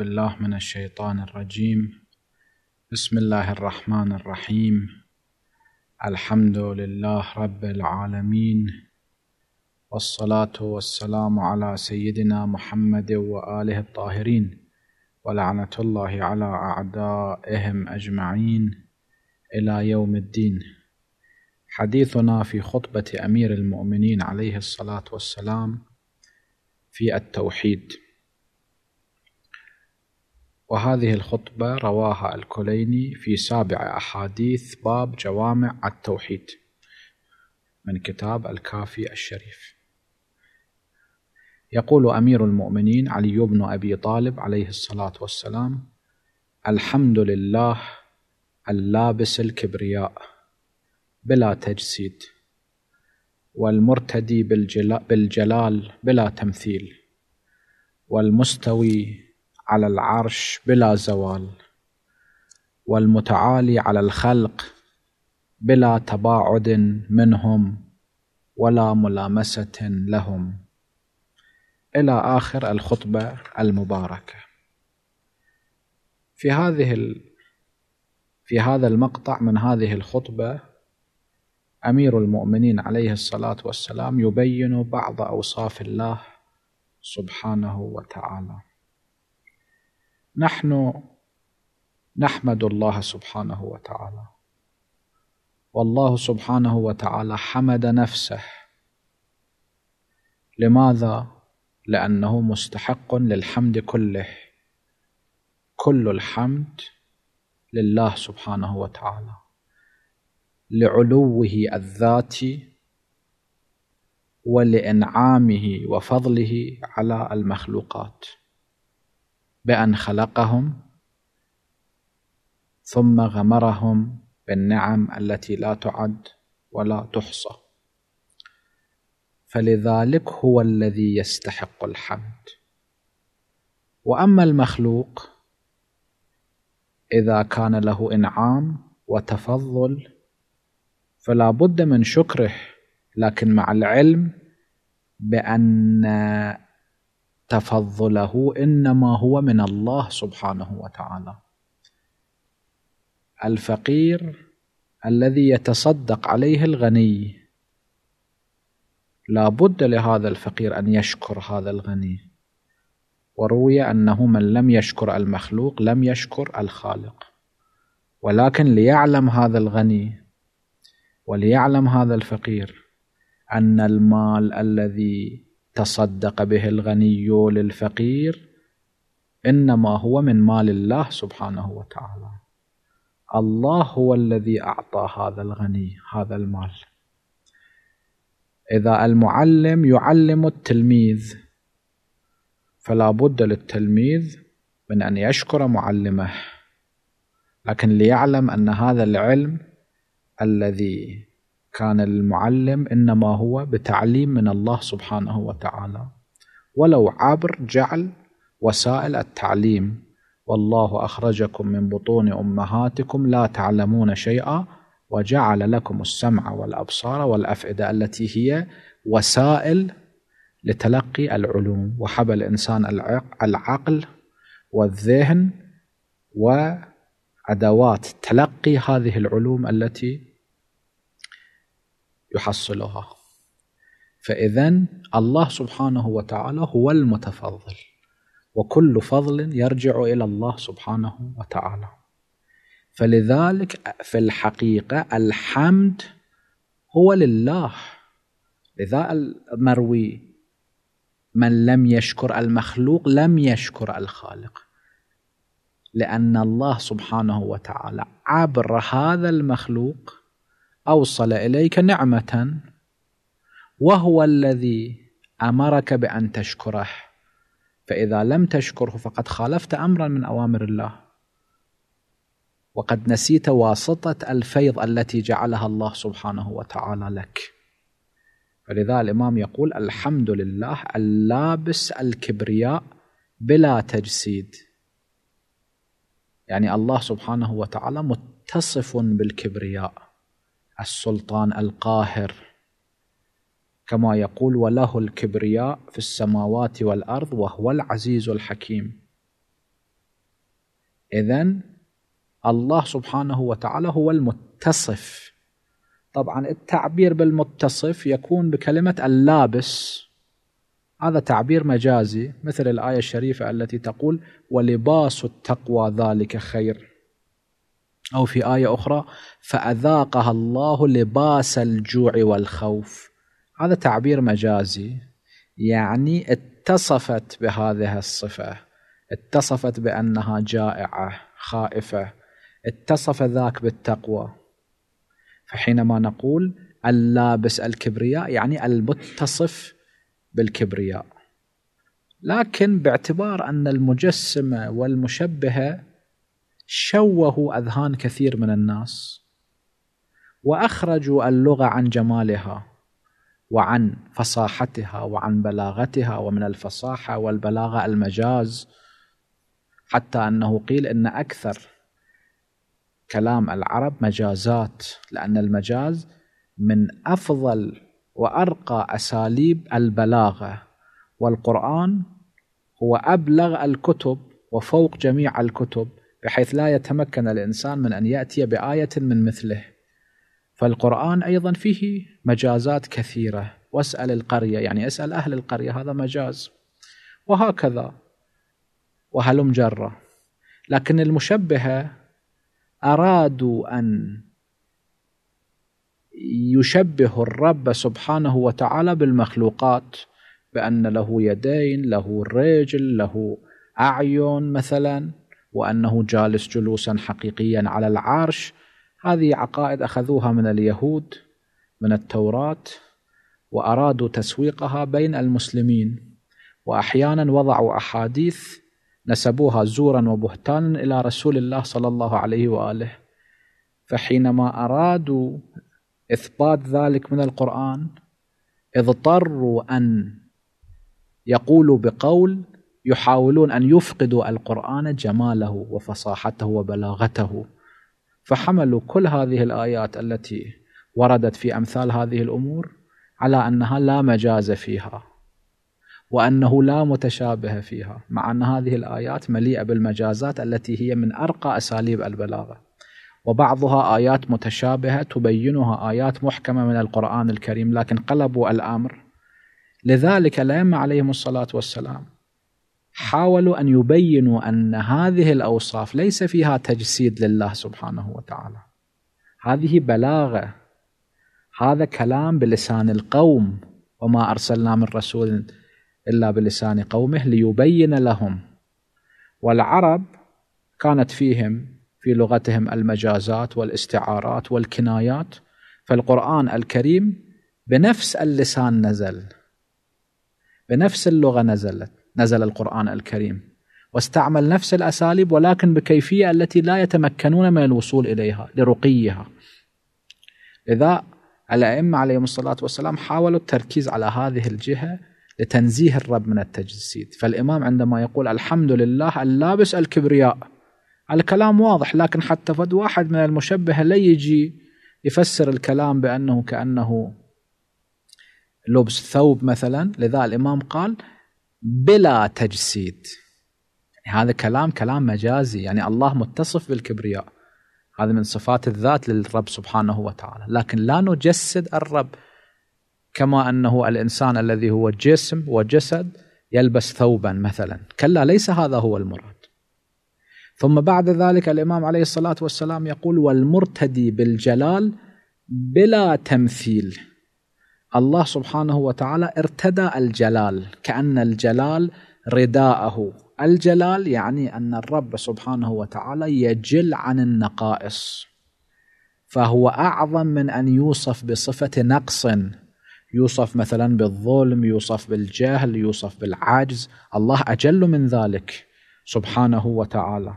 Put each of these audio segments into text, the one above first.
بالله من الشيطان الرجيم بسم الله الرحمن الرحيم الحمد لله رب العالمين والصلاة والسلام على سيدنا محمد وآله الطاهرين ولعنة الله على أعدائهم أجمعين إلى يوم الدين حديثنا في خطبة أمير المؤمنين عليه الصلاة والسلام في التوحيد وهذه الخطبة رواها الكليني في سابع أحاديث باب جوامع التوحيد من كتاب الكافي الشريف يقول أمير المؤمنين علي بن أبي طالب عليه الصلاة والسلام الحمد لله اللابس الكبرياء بلا تجسيد والمرتدي بالجلال بلا تمثيل والمستوي على العرش بلا زوال والمتعالي على الخلق بلا تباعد منهم ولا ملامسه لهم الى اخر الخطبه المباركه في هذه ال... في هذا المقطع من هذه الخطبه امير المؤمنين عليه الصلاه والسلام يبين بعض اوصاف الله سبحانه وتعالى نحن نحمد الله سبحانه وتعالى والله سبحانه وتعالى حمد نفسه لماذا لانه مستحق للحمد كله كل الحمد لله سبحانه وتعالى لعلوه الذاتي ولانعامه وفضله على المخلوقات بأن خلقهم ثم غمرهم بالنعم التي لا تعد ولا تحصى فلذلك هو الذي يستحق الحمد واما المخلوق اذا كان له انعام وتفضل فلا بد من شكره لكن مع العلم بان تفضله انما هو من الله سبحانه وتعالى الفقير الذي يتصدق عليه الغني لا بد لهذا الفقير ان يشكر هذا الغني وروي انه من لم يشكر المخلوق لم يشكر الخالق ولكن ليعلم هذا الغني وليعلم هذا الفقير ان المال الذي تصدق به الغني للفقير انما هو من مال الله سبحانه وتعالى الله هو الذي اعطى هذا الغني هذا المال اذا المعلم يعلم التلميذ فلا بد للتلميذ من ان يشكر معلمه لكن ليعلم ان هذا العلم الذي كان المعلم انما هو بتعليم من الله سبحانه وتعالى ولو عبر جعل وسائل التعليم والله اخرجكم من بطون امهاتكم لا تعلمون شيئا وجعل لكم السمع والابصار والافئده التي هي وسائل لتلقي العلوم وحب الانسان العقل والذهن وادوات تلقي هذه العلوم التي يحصلها فإذا الله سبحانه وتعالى هو المتفضل وكل فضل يرجع إلى الله سبحانه وتعالى فلذلك في الحقيقة الحمد هو لله لذا المروي من لم يشكر المخلوق لم يشكر الخالق لأن الله سبحانه وتعالى عبر هذا المخلوق أوصل إليك نعمة وهو الذي أمرك بأن تشكره فإذا لم تشكره فقد خالفت أمرا من أوامر الله وقد نسيت واسطة الفيض التي جعلها الله سبحانه وتعالى لك فلذا الإمام يقول الحمد لله اللابس الكبرياء بلا تجسيد يعني الله سبحانه وتعالى متصف بالكبرياء السلطان القاهر كما يقول وله الكبرياء في السماوات والأرض وهو العزيز الحكيم إذا الله سبحانه وتعالى هو المتصف طبعا التعبير بالمتصف يكون بكلمة اللابس هذا تعبير مجازي مثل الآية الشريفة التي تقول ولباس التقوى ذلك خير أو في آية أخرى فأذاقها الله لباس الجوع والخوف هذا تعبير مجازي يعني اتصفت بهذه الصفة اتصفت بأنها جائعة خائفة اتصف ذاك بالتقوى فحينما نقول اللابس الكبرياء يعني المتصف بالكبرياء لكن باعتبار أن المجسمة والمشبهة شوهوا اذهان كثير من الناس واخرجوا اللغه عن جمالها وعن فصاحتها وعن بلاغتها ومن الفصاحه والبلاغه المجاز حتى انه قيل ان اكثر كلام العرب مجازات لان المجاز من افضل وارقى اساليب البلاغه والقران هو ابلغ الكتب وفوق جميع الكتب بحيث لا يتمكن الانسان من ان ياتي بايه من مثله فالقران ايضا فيه مجازات كثيره واسال القريه يعني اسال اهل القريه هذا مجاز وهكذا وهلم جره لكن المشبهه ارادوا ان يشبه الرب سبحانه وتعالى بالمخلوقات بان له يدين له رجل له اعين مثلا وانه جالس جلوسا حقيقيا على العرش هذه عقائد اخذوها من اليهود من التوراه وارادوا تسويقها بين المسلمين واحيانا وضعوا احاديث نسبوها زورا وبهتانا الى رسول الله صلى الله عليه واله فحينما ارادوا اثبات ذلك من القران اضطروا ان يقولوا بقول يحاولون أن يفقدوا القرآن جماله وفصاحته وبلاغته فحملوا كل هذه الآيات التي وردت في أمثال هذه الأمور على أنها لا مجاز فيها وأنه لا متشابه فيها مع أن هذه الآيات مليئة بالمجازات التي هي من أرقى أساليب البلاغة وبعضها آيات متشابهة تبينها آيات محكمة من القرآن الكريم لكن قلبوا الأمر لذلك الأئمة عليهم الصلاة والسلام حاولوا ان يبينوا ان هذه الاوصاف ليس فيها تجسيد لله سبحانه وتعالى. هذه بلاغه. هذا كلام بلسان القوم وما ارسلنا من رسول الا بلسان قومه ليبين لهم. والعرب كانت فيهم في لغتهم المجازات والاستعارات والكنايات فالقران الكريم بنفس اللسان نزل. بنفس اللغه نزلت. نزل القرآن الكريم واستعمل نفس الأساليب ولكن بكيفية التي لا يتمكنون من الوصول إليها لرقيها لذا الأئمة عليهم الصلاة والسلام حاولوا التركيز على هذه الجهة لتنزيه الرب من التجسيد فالإمام عندما يقول الحمد لله اللابس الكبرياء الكلام واضح لكن حتى فد واحد من المشبهة لا يجي يفسر الكلام بأنه كأنه لبس ثوب مثلا لذا الإمام قال بلا تجسيد يعني هذا كلام كلام مجازي يعني الله متصف بالكبرياء هذا من صفات الذات للرب سبحانه وتعالى لكن لا نجسد الرب كما أنه الإنسان الذي هو جسم وجسد يلبس ثوبا مثلا كلا ليس هذا هو المراد ثم بعد ذلك الإمام عليه الصلاة والسلام يقول والمرتدي بالجلال بلا تمثيل الله سبحانه وتعالى ارتدى الجلال كأن الجلال رداءه الجلال يعني أن الرب سبحانه وتعالى يجل عن النقائص فهو أعظم من أن يوصف بصفة نقص يوصف مثلا بالظلم يوصف بالجهل يوصف بالعجز الله أجل من ذلك سبحانه وتعالى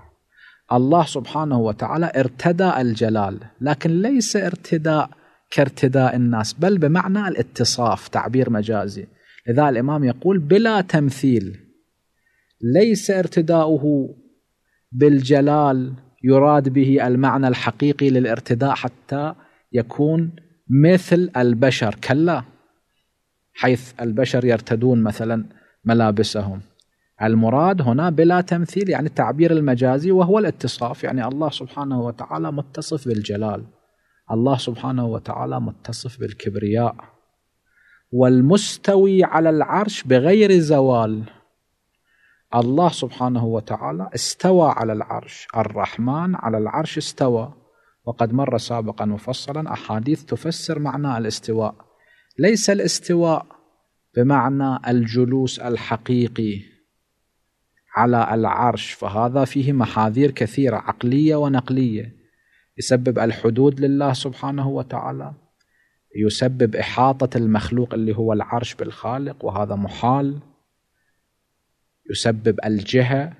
الله سبحانه وتعالى ارتدى الجلال لكن ليس ارتداء كارتداء الناس بل بمعنى الاتصاف تعبير مجازي لذا الإمام يقول بلا تمثيل ليس ارتداؤه بالجلال يراد به المعنى الحقيقي للارتداء حتى يكون مثل البشر كلا حيث البشر يرتدون مثلا ملابسهم المراد هنا بلا تمثيل يعني التعبير المجازي وهو الاتصاف يعني الله سبحانه وتعالى متصف بالجلال الله سبحانه وتعالى متصف بالكبرياء والمستوي على العرش بغير زوال الله سبحانه وتعالى استوى على العرش الرحمن على العرش استوى وقد مر سابقا مفصلا احاديث تفسر معنى الاستواء ليس الاستواء بمعنى الجلوس الحقيقي على العرش فهذا فيه محاذير كثيره عقليه ونقليه يسبب الحدود لله سبحانه وتعالى يسبب إحاطة المخلوق اللي هو العرش بالخالق وهذا محال يسبب الجهة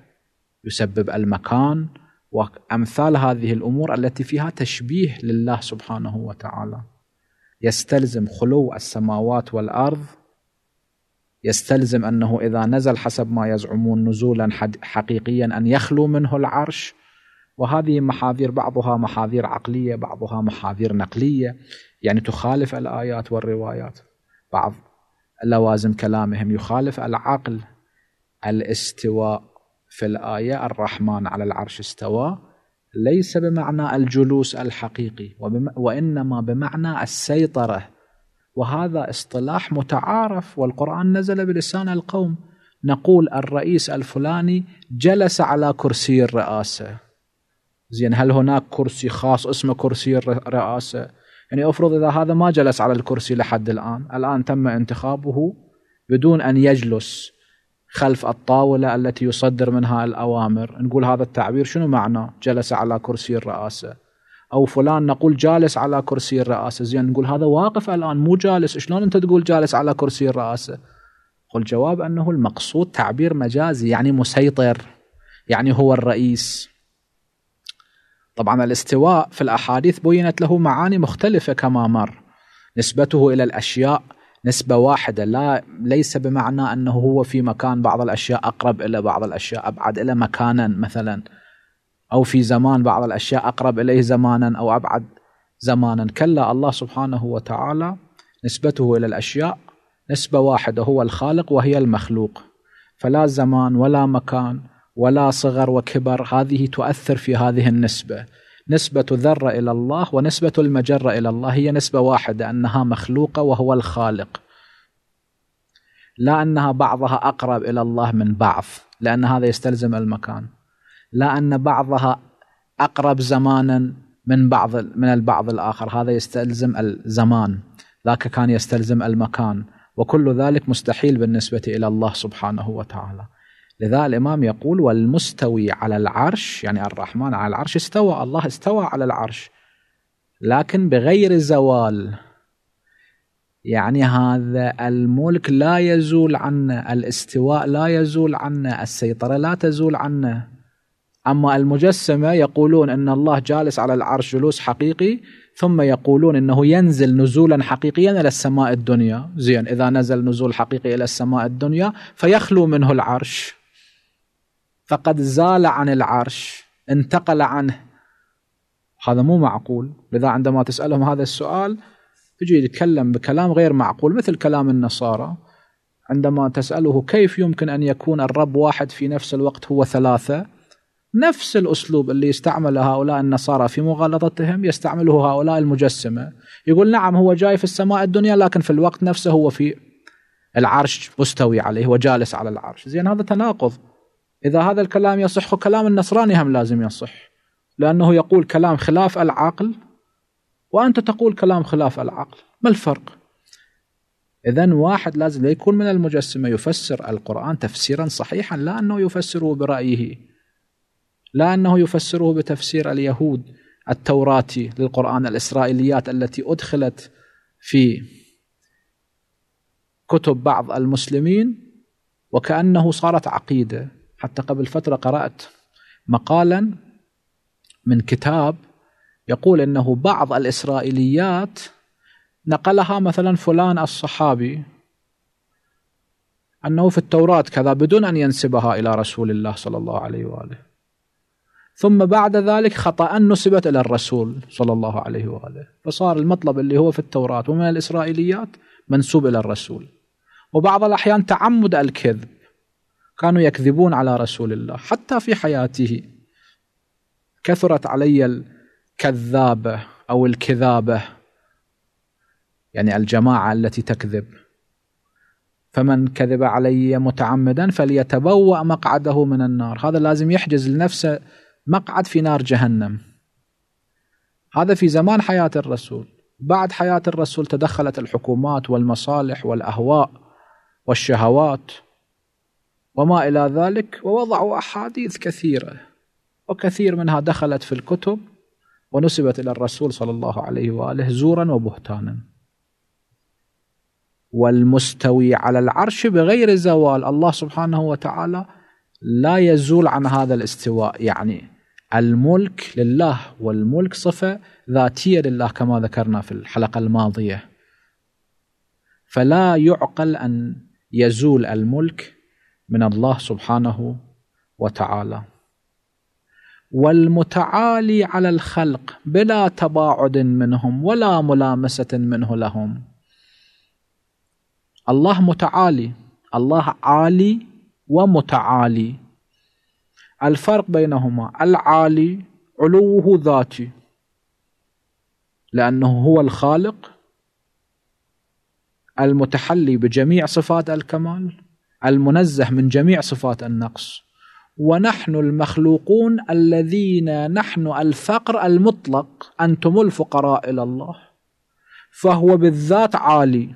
يسبب المكان وأمثال هذه الأمور التي فيها تشبيه لله سبحانه وتعالى يستلزم خلو السماوات والأرض يستلزم أنه إذا نزل حسب ما يزعمون نزولا حقيقيا أن يخلو منه العرش وهذه محاذير بعضها محاذير عقلية بعضها محاذير نقلية يعني تخالف الآيات والروايات بعض لوازم كلامهم يخالف العقل الاستواء في الآية الرحمن على العرش استوى ليس بمعنى الجلوس الحقيقي وإنما بمعنى السيطرة وهذا اصطلاح متعارف والقرآن نزل بلسان القوم نقول الرئيس الفلاني جلس على كرسي الرئاسة زين هل هناك كرسي خاص اسمه كرسي الرئاسه يعني افرض اذا هذا ما جلس على الكرسي لحد الان الان تم انتخابه بدون ان يجلس خلف الطاوله التي يصدر منها الاوامر نقول هذا التعبير شنو معنى جلس على كرسي الرئاسه او فلان نقول جالس على كرسي الرئاسه زين نقول هذا واقف الان مو جالس شلون انت تقول جالس على كرسي الرئاسه والجواب انه المقصود تعبير مجازي يعني مسيطر يعني هو الرئيس طبعا الاستواء في الأحاديث بينت له معاني مختلفة كما مر نسبته إلى الأشياء نسبة واحدة لا ليس بمعنى أنه هو في مكان بعض الأشياء أقرب إلى بعض الأشياء أبعد إلى مكانا مثلا أو في زمان بعض الأشياء أقرب إليه زمانا أو أبعد زمانا كلا الله سبحانه وتعالى نسبته إلى الأشياء نسبة واحدة هو الخالق وهي المخلوق فلا زمان ولا مكان ولا صغر وكبر هذه تؤثر في هذه النسبة نسبة ذرة إلى الله ونسبة المجرة إلى الله هي نسبة واحدة أنها مخلوقة وهو الخالق لا أنها بعضها أقرب إلى الله من بعض لأن هذا يستلزم المكان لا أن بعضها أقرب زمانا من بعض من البعض الآخر هذا يستلزم الزمان ذاك كان يستلزم المكان وكل ذلك مستحيل بالنسبة إلى الله سبحانه وتعالى لذا الإمام يقول والمستوي على العرش يعني الرحمن على العرش استوى الله استوى على العرش لكن بغير زوال يعني هذا الملك لا يزول عنا الاستواء لا يزول عنا السيطرة لا تزول عنا أما المجسمة يقولون أن الله جالس على العرش جلوس حقيقي ثم يقولون أنه ينزل نزولا حقيقيا إلى السماء الدنيا زين إذا نزل نزول حقيقي إلى السماء الدنيا فيخلو منه العرش فقد زال عن العرش انتقل عنه هذا مو معقول لذا عندما تسألهم هذا السؤال يجي يتكلم بكلام غير معقول مثل كلام النصارى عندما تسأله كيف يمكن أن يكون الرب واحد في نفس الوقت هو ثلاثة نفس الأسلوب اللي يستعمله هؤلاء النصارى في مغالطتهم يستعمله هؤلاء المجسمة يقول نعم هو جاي في السماء الدنيا لكن في الوقت نفسه هو في العرش مستوي عليه وجالس على العرش زين هذا تناقض إذا هذا الكلام يصح كلام النصراني هم لازم يصح لأنه يقول كلام خلاف العقل وأنت تقول كلام خلاف العقل ما الفرق؟ إذا واحد لازم لا يكون من المجسمة يفسر القرآن تفسيرا صحيحا لا أنه يفسره برأيه لا أنه يفسره بتفسير اليهود التوراتي للقرآن الإسرائيليات التي أدخلت في كتب بعض المسلمين وكأنه صارت عقيدة حتى قبل فترة قرأت مقالا من كتاب يقول أنه بعض الإسرائيليات نقلها مثلا فلان الصحابي أنه في التوراة كذا بدون أن ينسبها إلى رسول الله صلى الله عليه وآله ثم بعد ذلك خطأ نسبت إلى الرسول صلى الله عليه وآله فصار المطلب اللي هو في التوراة ومن الإسرائيليات منسوب إلى الرسول وبعض الأحيان تعمد الكذب كانوا يكذبون على رسول الله حتى في حياته كثرت علي الكذابه او الكذابه يعني الجماعه التي تكذب فمن كذب علي متعمدا فليتبوأ مقعده من النار هذا لازم يحجز لنفسه مقعد في نار جهنم هذا في زمان حياة الرسول بعد حياة الرسول تدخلت الحكومات والمصالح والأهواء والشهوات وما إلى ذلك ووضعوا أحاديث كثيرة وكثير منها دخلت في الكتب ونسبت إلى الرسول صلى الله عليه وآله زورا وبهتانا والمستوي على العرش بغير زوال الله سبحانه وتعالى لا يزول عن هذا الاستواء يعني الملك لله والملك صفة ذاتية لله كما ذكرنا في الحلقة الماضية فلا يعقل أن يزول الملك من الله سبحانه وتعالى والمتعالي على الخلق بلا تباعد منهم ولا ملامسه منه لهم الله متعالي الله عالي ومتعالي الفرق بينهما العالي علوه ذاتي لانه هو الخالق المتحلي بجميع صفات الكمال المنزه من جميع صفات النقص ونحن المخلوقون الذين نحن الفقر المطلق انتم الفقراء الى الله فهو بالذات عالي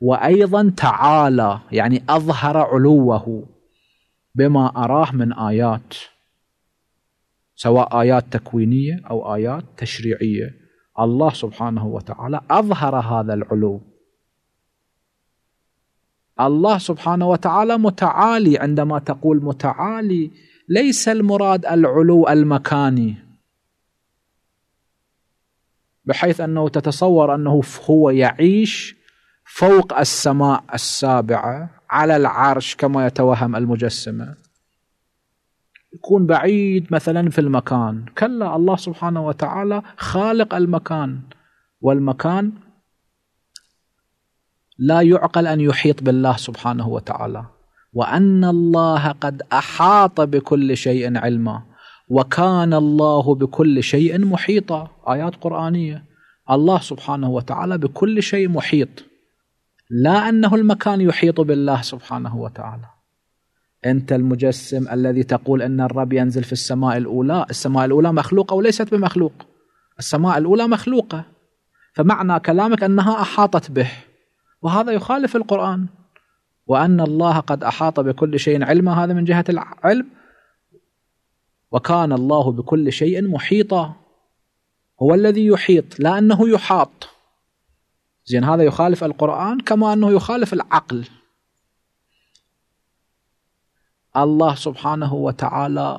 وايضا تعالى يعني اظهر علوه بما اراه من ايات سواء ايات تكوينيه او ايات تشريعيه الله سبحانه وتعالى اظهر هذا العلو الله سبحانه وتعالى متعالي عندما تقول متعالي ليس المراد العلو المكاني بحيث انه تتصور انه هو يعيش فوق السماء السابعه على العرش كما يتوهم المجسمه يكون بعيد مثلا في المكان كلا الله سبحانه وتعالى خالق المكان والمكان لا يعقل ان يحيط بالله سبحانه وتعالى وان الله قد احاط بكل شيء علما وكان الله بكل شيء محيطا ايات قرانيه الله سبحانه وتعالى بكل شيء محيط لا انه المكان يحيط بالله سبحانه وتعالى انت المجسم الذي تقول ان الرب ينزل في السماء الاولى السماء الاولى مخلوقه وليست بمخلوق السماء الاولى مخلوقه فمعنى كلامك انها احاطت به وهذا يخالف القرآن وأن الله قد أحاط بكل شيء علما هذا من جهة العلم وكان الله بكل شيء محيطا هو الذي يحيط لا أنه يحاط زين هذا يخالف القرآن كما أنه يخالف العقل الله سبحانه وتعالى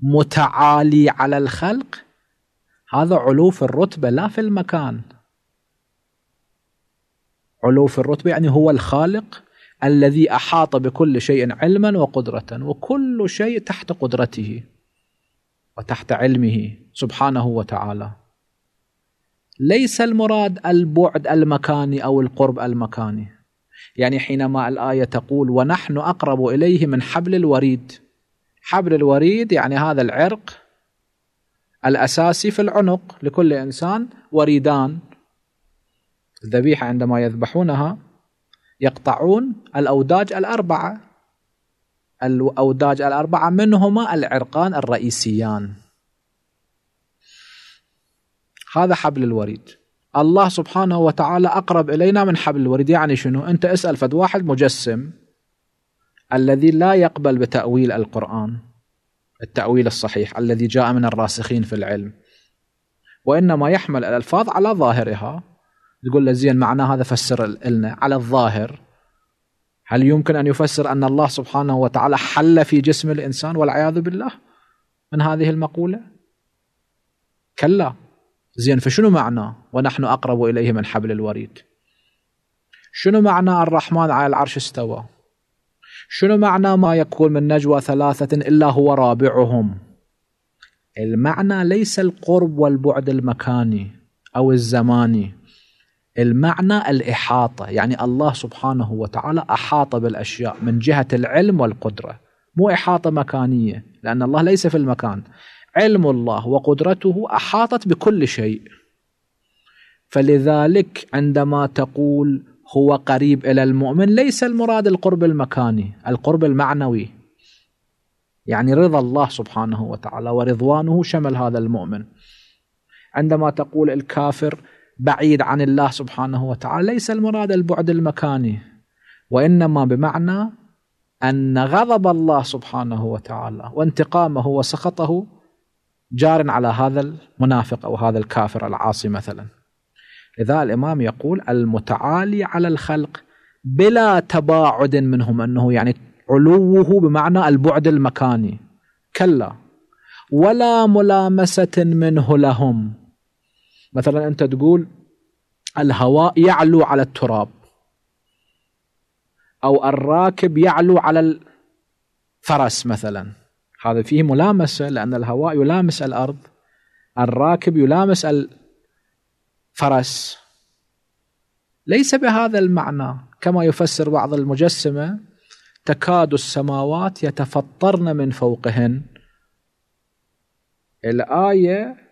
متعالي على الخلق هذا علو في الرتبة لا في المكان علو في الرتبة يعني هو الخالق الذي أحاط بكل شيء علما وقدرة وكل شيء تحت قدرته وتحت علمه سبحانه وتعالى ليس المراد البعد المكاني أو القرب المكاني يعني حينما الآية تقول ونحن أقرب إليه من حبل الوريد حبل الوريد يعني هذا العرق الأساسي في العنق لكل إنسان وريدان الذبيحة عندما يذبحونها يقطعون الأوداج الأربعة الأوداج الأربعة منهما العرقان الرئيسيان هذا حبل الوريد الله سبحانه وتعالى أقرب إلينا من حبل الوريد يعني شنو أنت اسأل فد واحد مجسم الذي لا يقبل بتأويل القرآن التأويل الصحيح الذي جاء من الراسخين في العلم وإنما يحمل الألفاظ على ظاهرها تقول له زين معناه هذا فسر لنا على الظاهر هل يمكن ان يفسر ان الله سبحانه وتعالى حل في جسم الانسان والعياذ بالله من هذه المقوله؟ كلا زين فشنو معنى ونحن اقرب اليه من حبل الوريد؟ شنو معنى الرحمن على العرش استوى؟ شنو معنى ما يكون من نجوى ثلاثه الا هو رابعهم؟ المعنى ليس القرب والبعد المكاني او الزماني المعنى الإحاطة يعني الله سبحانه وتعالى أحاط بالأشياء من جهة العلم والقدرة مو إحاطة مكانية لأن الله ليس في المكان علم الله وقدرته أحاطت بكل شيء فلذلك عندما تقول هو قريب إلى المؤمن ليس المراد القرب المكاني القرب المعنوي يعني رضا الله سبحانه وتعالى ورضوانه شمل هذا المؤمن عندما تقول الكافر بعيد عن الله سبحانه وتعالى ليس المراد البعد المكاني وانما بمعنى ان غضب الله سبحانه وتعالى وانتقامه وسخطه جار على هذا المنافق او هذا الكافر العاصي مثلا. لذا الامام يقول المتعالي على الخلق بلا تباعد منهم انه يعني علوه بمعنى البعد المكاني كلا ولا ملامسه منه لهم مثلا انت تقول الهواء يعلو على التراب او الراكب يعلو على الفرس مثلا هذا فيه ملامسه لان الهواء يلامس الارض الراكب يلامس الفرس ليس بهذا المعنى كما يفسر بعض المجسمه تكاد السماوات يتفطرن من فوقهن الايه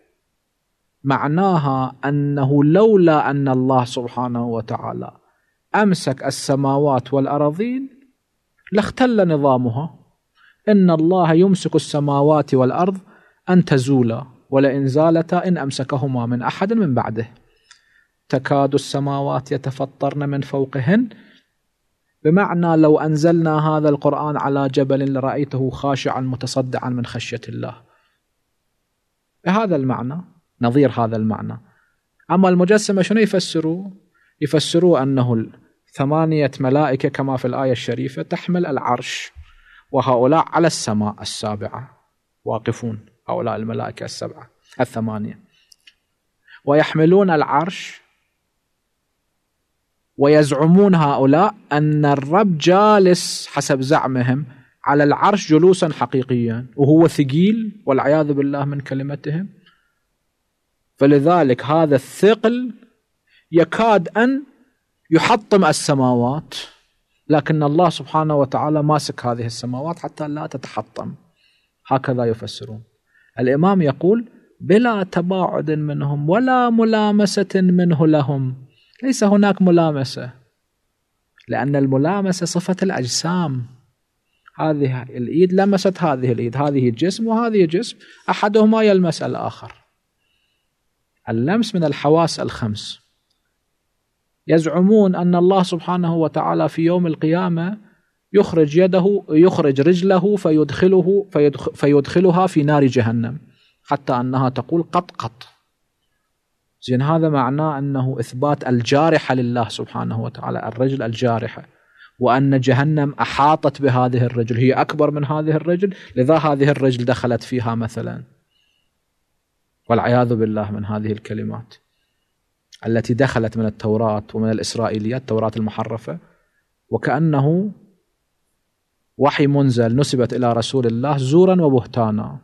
معناها انه لولا ان الله سبحانه وتعالى امسك السماوات والارضين لاختل نظامها ان الله يمسك السماوات والارض ان تزولا ولئن زالتا ان امسكهما من احد من بعده تكاد السماوات يتفطرن من فوقهن بمعنى لو انزلنا هذا القران على جبل لرايته خاشعا متصدعا من خشيه الله بهذا المعنى نظير هذا المعنى أما المجسمة شنو يفسروا يفسروا أنه ثمانية ملائكة كما في الآية الشريفة تحمل العرش وهؤلاء على السماء السابعة واقفون هؤلاء الملائكة السبعة الثمانية ويحملون العرش ويزعمون هؤلاء أن الرب جالس حسب زعمهم على العرش جلوسا حقيقيا وهو ثقيل والعياذ بالله من كلمتهم فلذلك هذا الثقل يكاد ان يحطم السماوات لكن الله سبحانه وتعالى ماسك هذه السماوات حتى لا تتحطم هكذا يفسرون الامام يقول بلا تباعد منهم ولا ملامسه منه لهم ليس هناك ملامسه لان الملامسه صفه الاجسام هذه الايد لمست هذه الايد هذه جسم وهذه جسم احدهما يلمس الاخر اللمس من الحواس الخمس يزعمون أن الله سبحانه وتعالى في يوم القيامة يخرج يده يخرج رجله فيدخله فيدخل فيدخلها في نار جهنم حتى أنها تقول قط قط زين هذا معناه أنه إثبات الجارحة لله سبحانه وتعالى الرجل الجارحة وأن جهنم أحاطت بهذه الرجل هي أكبر من هذه الرجل لذا هذه الرجل دخلت فيها مثلاً والعياذ بالله من هذه الكلمات التي دخلت من التوراة ومن الإسرائيليات التوراة المحرفة وكأنه وحي منزل نسبت إلى رسول الله زورا وبهتانا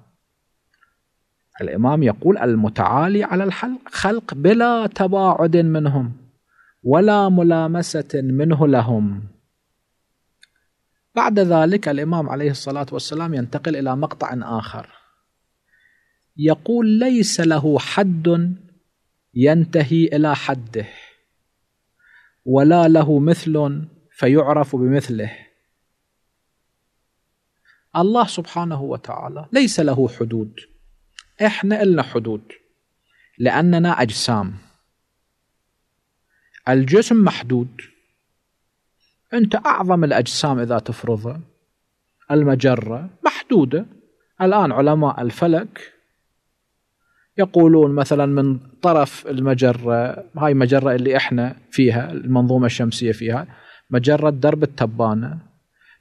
الإمام يقول المتعالي على الخلق بلا تباعد منهم ولا ملامسة منه لهم بعد ذلك الإمام عليه الصلاة والسلام ينتقل إلى مقطع آخر يقول ليس له حد ينتهي الى حده ولا له مثل فيعرف بمثله الله سبحانه وتعالى ليس له حدود احنا النا حدود لاننا اجسام الجسم محدود انت اعظم الاجسام اذا تفرضها المجره محدوده الان علماء الفلك يقولون مثلا من طرف المجره هاي المجره اللي احنا فيها المنظومه الشمسيه فيها مجره درب التبانه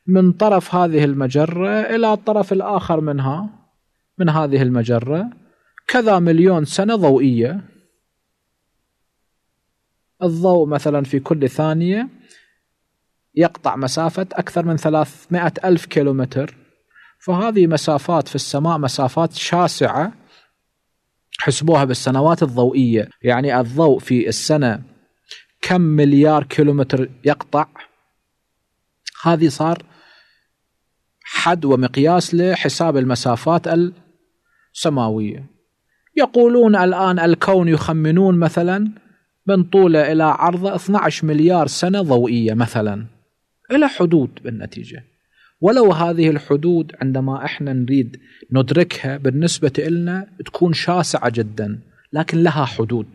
من طرف هذه المجره الى الطرف الاخر منها من هذه المجره كذا مليون سنه ضوئيه الضوء مثلا في كل ثانيه يقطع مسافه اكثر من 300 الف كيلومتر فهذه مسافات في السماء مسافات شاسعه حسبوها بالسنوات الضوئية يعني الضوء في السنة كم مليار كيلومتر يقطع هذه صار حد ومقياس لحساب المسافات السماوية يقولون الآن الكون يخمنون مثلا من طوله إلى عرضه 12 مليار سنة ضوئية مثلا إلى حدود بالنتيجة ولو هذه الحدود عندما احنا نريد ندركها بالنسبه لنا تكون شاسعه جدا لكن لها حدود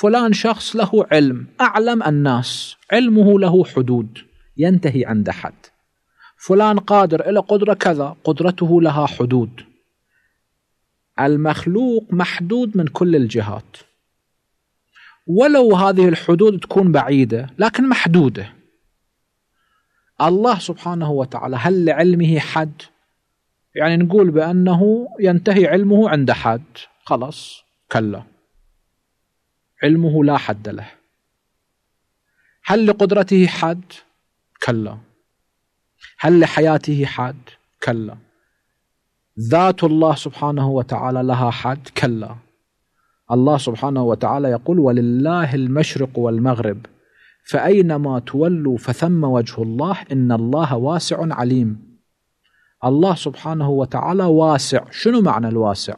فلان شخص له علم اعلم الناس علمه له حدود ينتهي عند حد فلان قادر الى قدره كذا قدرته لها حدود المخلوق محدود من كل الجهات ولو هذه الحدود تكون بعيده لكن محدوده الله سبحانه وتعالى هل لعلمه حد؟ يعني نقول بأنه ينتهي علمه عند حد خلاص كلا علمه لا حد له هل لقدرته حد؟ كلا هل لحياته حد؟ كلا ذات الله سبحانه وتعالى لها حد؟ كلا الله سبحانه وتعالى يقول ولله المشرق والمغرب فأينما تولوا فثم وجه الله إن الله واسع عليم الله سبحانه وتعالى واسع شنو معنى الواسع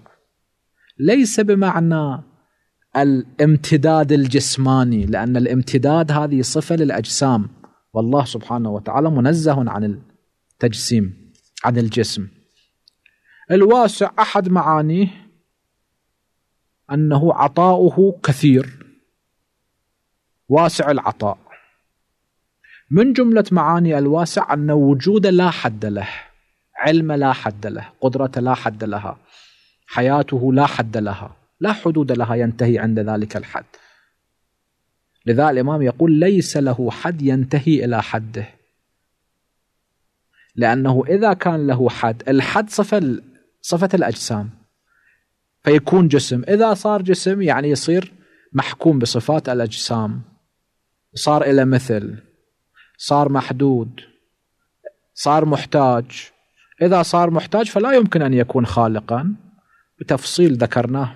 ليس بمعنى الامتداد الجسماني لأن الامتداد هذه صفة للأجسام والله سبحانه وتعالى منزه عن التجسيم عن الجسم الواسع أحد معانيه أنه عطاؤه كثير واسع العطاء من جملة معاني الواسع أن وجوده لا حد له علمه لا حد له قدرته لا حد لها حياته لا حد لها لا حدود لها ينتهي عند ذلك الحد لذا الإمام يقول ليس له حد ينتهي إلى حده لأنه إذا كان له حد الحد صفة, صفة الأجسام فيكون جسم إذا صار جسم يعني يصير محكوم بصفات الأجسام صار إلى مثل صار محدود صار محتاج إذا صار محتاج فلا يمكن أن يكون خالقا بتفصيل ذكرناه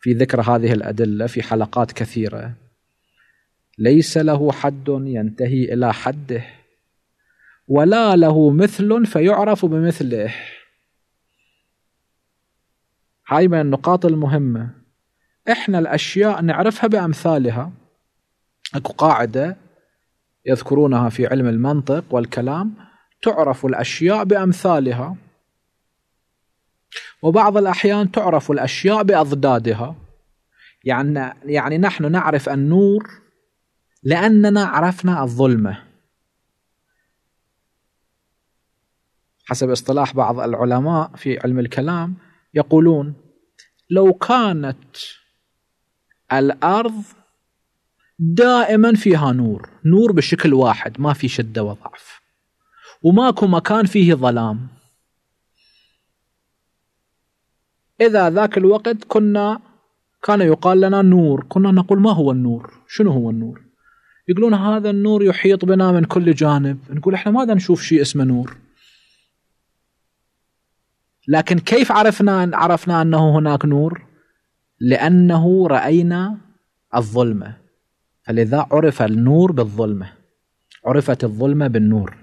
في ذكر هذه الأدلة في حلقات كثيرة ليس له حد ينتهي إلى حده ولا له مثل فيعرف بمثله هاي من النقاط المهمة احنا الأشياء نعرفها بأمثالها اكو قاعده يذكرونها في علم المنطق والكلام تعرف الاشياء بامثالها وبعض الاحيان تعرف الاشياء باضدادها يعني يعني نحن نعرف النور لاننا عرفنا الظلمه حسب اصطلاح بعض العلماء في علم الكلام يقولون لو كانت الارض دائما فيها نور نور بشكل واحد ما في شدة وضعف وماكو مكان فيه ظلام إذا ذاك الوقت كنا كان يقال لنا نور كنا نقول ما هو النور شنو هو النور يقولون هذا النور يحيط بنا من كل جانب نقول احنا ماذا نشوف شيء اسمه نور لكن كيف عرفنا عرفنا انه هناك نور لانه راينا الظلمه فلذا عرف النور بالظلمة عرفت الظلمة بالنور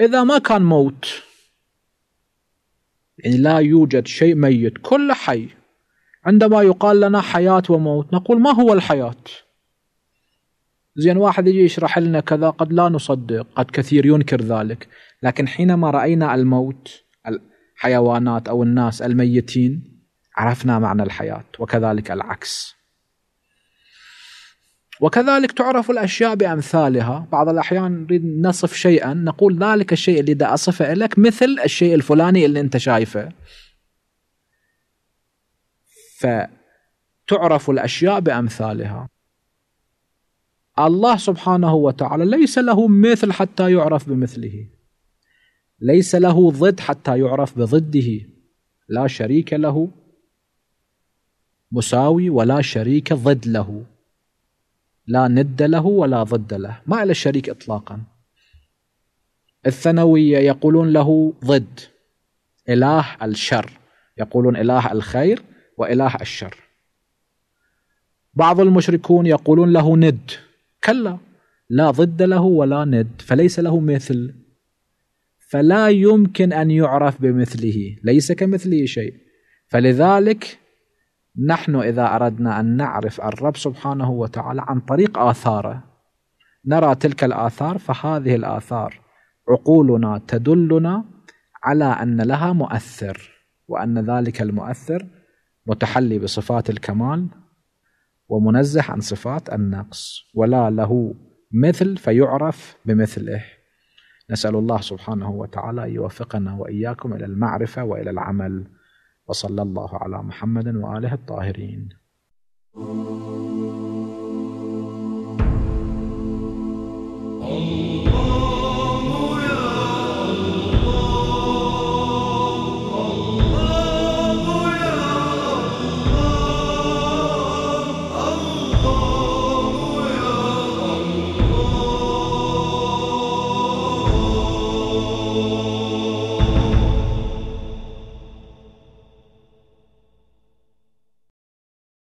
إذا ما كان موت يعني لا يوجد شيء ميت كل حي عندما يقال لنا حياة وموت نقول ما هو الحياة زين واحد يجي يشرح لنا كذا قد لا نصدق قد كثير ينكر ذلك لكن حينما رأينا الموت الحيوانات أو الناس الميتين عرفنا معنى الحياة وكذلك العكس وكذلك تعرف الأشياء بأمثالها بعض الأحيان نريد نصف شيئا نقول ذلك الشيء اللي دا أصفه لك مثل الشيء الفلاني اللي أنت شايفه فتعرف الأشياء بأمثالها الله سبحانه وتعالى ليس له مثل حتى يعرف بمثله ليس له ضد حتى يعرف بضده لا شريك له مساوي ولا شريك ضد له لا ند له ولا ضد له ما له شريك إطلاقا الثانوية يقولون له ضد إله الشر يقولون إله الخير وإله الشر بعض المشركون يقولون له ند كلا لا ضد له ولا ند فليس له مثل فلا يمكن أن يعرف بمثله ليس كمثله شيء فلذلك نحن إذا أردنا أن نعرف الرب سبحانه وتعالى عن طريق آثاره نرى تلك الآثار فهذه الآثار عقولنا تدلنا على أن لها مؤثر وأن ذلك المؤثر متحلي بصفات الكمال ومنزه عن صفات النقص ولا له مثل فيعرف بمثله نسأل الله سبحانه وتعالى يوفقنا وإياكم إلى المعرفة وإلى العمل وصلى الله على محمد وآله الطاهرين الله